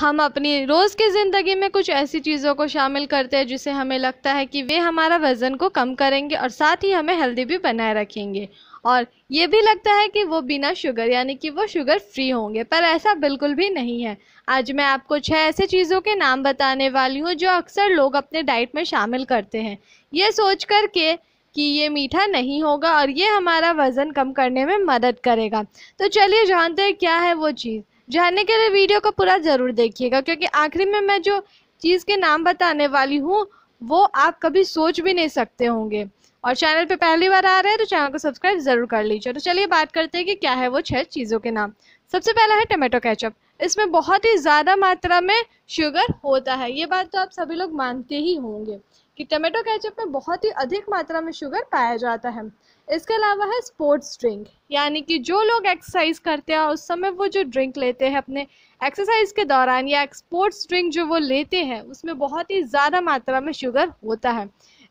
हम अपनी रोज़ की ज़िंदगी में कुछ ऐसी चीज़ों को शामिल करते हैं जिसे हमें लगता है कि वे हमारा वज़न को कम करेंगे और साथ ही हमें हेल्दी भी बनाए रखेंगे और ये भी लगता है कि वो बिना शुगर यानी कि वो शुगर फ्री होंगे पर ऐसा बिल्कुल भी नहीं है आज मैं आपको छह ऐसे चीज़ों के नाम बताने वाली हूँ जो अक्सर लोग अपने डाइट में शामिल करते हैं ये सोच कर के कि ये मीठा नहीं होगा और ये हमारा वज़न कम करने में मदद करेगा तो चलिए जानते हैं क्या है वो चीज़ जानने के लिए वीडियो को पूरा ज़रूर देखिएगा क्योंकि आखिरी में मैं जो चीज़ के नाम बताने वाली हूँ वो आप कभी सोच भी नहीं सकते होंगे और चैनल पे पहली बार आ रहे हैं तो चैनल को सब्सक्राइब ज़रूर कर लीजिए तो चलिए बात करते हैं कि क्या है वो छह चीज़ों के नाम सबसे पहला है टमाटो केचप इसमें बहुत ही ज़्यादा मात्रा में शुगर होता है ये बात तो आप सभी लोग मानते ही होंगे कि टमेटो कैचअप में बहुत ही अधिक मात्रा में शुगर पाया जाता है इसके अलावा है स्पोर्ट्स ड्रिंक यानी कि जो लोग एक्सरसाइज करते हैं उस समय वो जो ड्रिंक लेते हैं अपने एक्सरसाइज के दौरान या स्पोर्ट्स ड्रिंक जो वो लेते हैं उसमें बहुत ही ज़्यादा मात्रा में शुगर होता है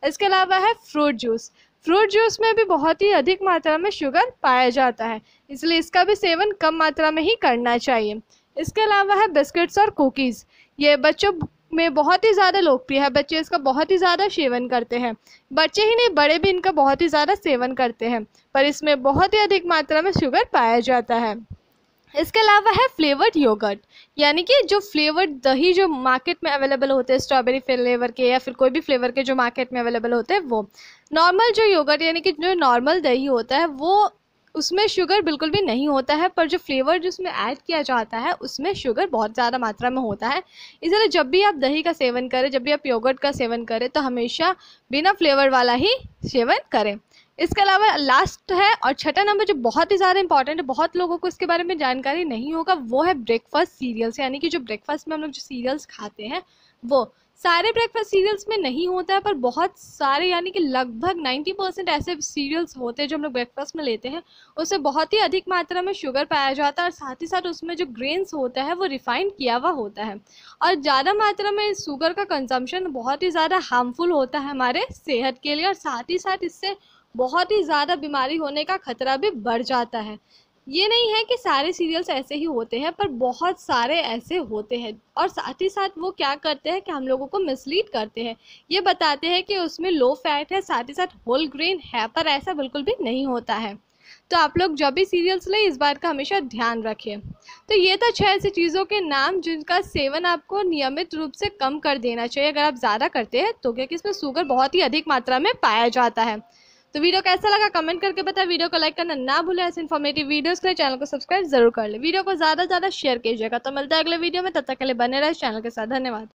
इसके अलावा है फ्रूट जूस फ्रूट जूस में भी बहुत ही अधिक मात्रा में शुगर पाया जाता है इसलिए इसका भी सेवन कम मात्रा में ही करना चाहिए इसके अलावा है बिस्किट्स और कुकीज़ ये बच्चों में बहुत ही ज़्यादा लोकप्रिय है बच्चे इसका बहुत ही ज़्यादा सेवन करते हैं बच्चे ही नहीं बड़े भी इनका बहुत ही ज़्यादा सेवन करते हैं पर इसमें बहुत ही अधिक मात्रा में शुगर पाया जाता है इसके अलावा है फ्लेवर्ड योगर्ट यानी कि जो फ्लेवर्ड दही जो मार्केट में अवेलेबल होते हैं स्ट्रॉबेरी फ्लेवर के या फिर कोई भी फ्लेवर के जो मार्केट में अवेलेबल होते हैं वो नॉर्मल जो योगर्ट यानी कि जो नॉर्मल दही होता है वो उसमें शुगर बिल्कुल भी नहीं होता है पर जो फ्लेवर जो उसमें ऐड किया जाता है उसमें शुगर बहुत ज़्यादा मात्रा में होता है इसलिए जब भी आप दही का सेवन करें जब भी आप योगर्ट का सेवन करें तो हमेशा बिना फ्लेवर वाला ही सेवन करें इसके अलावा लास्ट है और छठा नंबर जो बहुत ही ज़्यादा इंपॉर्टेंट है बहुत लोगों को इसके बारे में जानकारी नहीं होगा वो है ब्रेकफास्ट सीरियल्स यानी कि जो ब्रेकफास्ट में हम लोग जो सीरियल्स खाते हैं वो सारे ब्रेकफास्ट सीरियल्स में नहीं होता है पर बहुत सारे यानी कि लगभग 90 परसेंट ऐसे सीरियल्स होते हैं जो हम लोग ब्रेकफास्ट में लेते हैं उससे बहुत ही अधिक मात्रा में शुगर पाया जाता है और साथ ही साथ उसमें जो ग्रेन्स होता है वो रिफाइंड किया हुआ होता है और ज़्यादा मात्रा में शुगर का कंजम्पशन बहुत ही ज़्यादा हार्मफुल होता है हमारे सेहत के लिए और साथ ही साथ इससे बहुत ही ज़्यादा बीमारी होने का खतरा भी बढ़ जाता है ये नहीं है कि सारे सीरियल्स ऐसे ही होते हैं पर बहुत सारे ऐसे होते हैं और साथ ही साथ वो क्या करते हैं कि हम लोगों को मिसलीड करते हैं ये बताते हैं कि उसमें लो फैट है साथ ही साथ होल ग्रेन है पर ऐसा बिल्कुल भी नहीं होता है तो आप लोग जब भी सीरियल्स लें इस बात का हमेशा ध्यान रखें तो ये तो छह ऐसी चीज़ों के नाम जिनका सेवन आपको नियमित रूप से कम कर देना चाहिए अगर आप ज़्यादा करते हैं तो क्योंकि इसमें शुगर बहुत ही अधिक मात्रा में पाया जाता है तो वीडियो कैसा लगा कमेंट करके बताए वीडियो को लाइक करना ना भूलें ऐसे इन्फॉर्मेटिव वीडियोस के लिए चैनल को सब्सक्राइब जरूर कर ले वीडियो को ज़्यादा से ज़्यादा शेयर कीजिएगा तो मिलता है अगले वीडियो में तब तक के लिए बने रहे चैनल के साथ धन्यवाद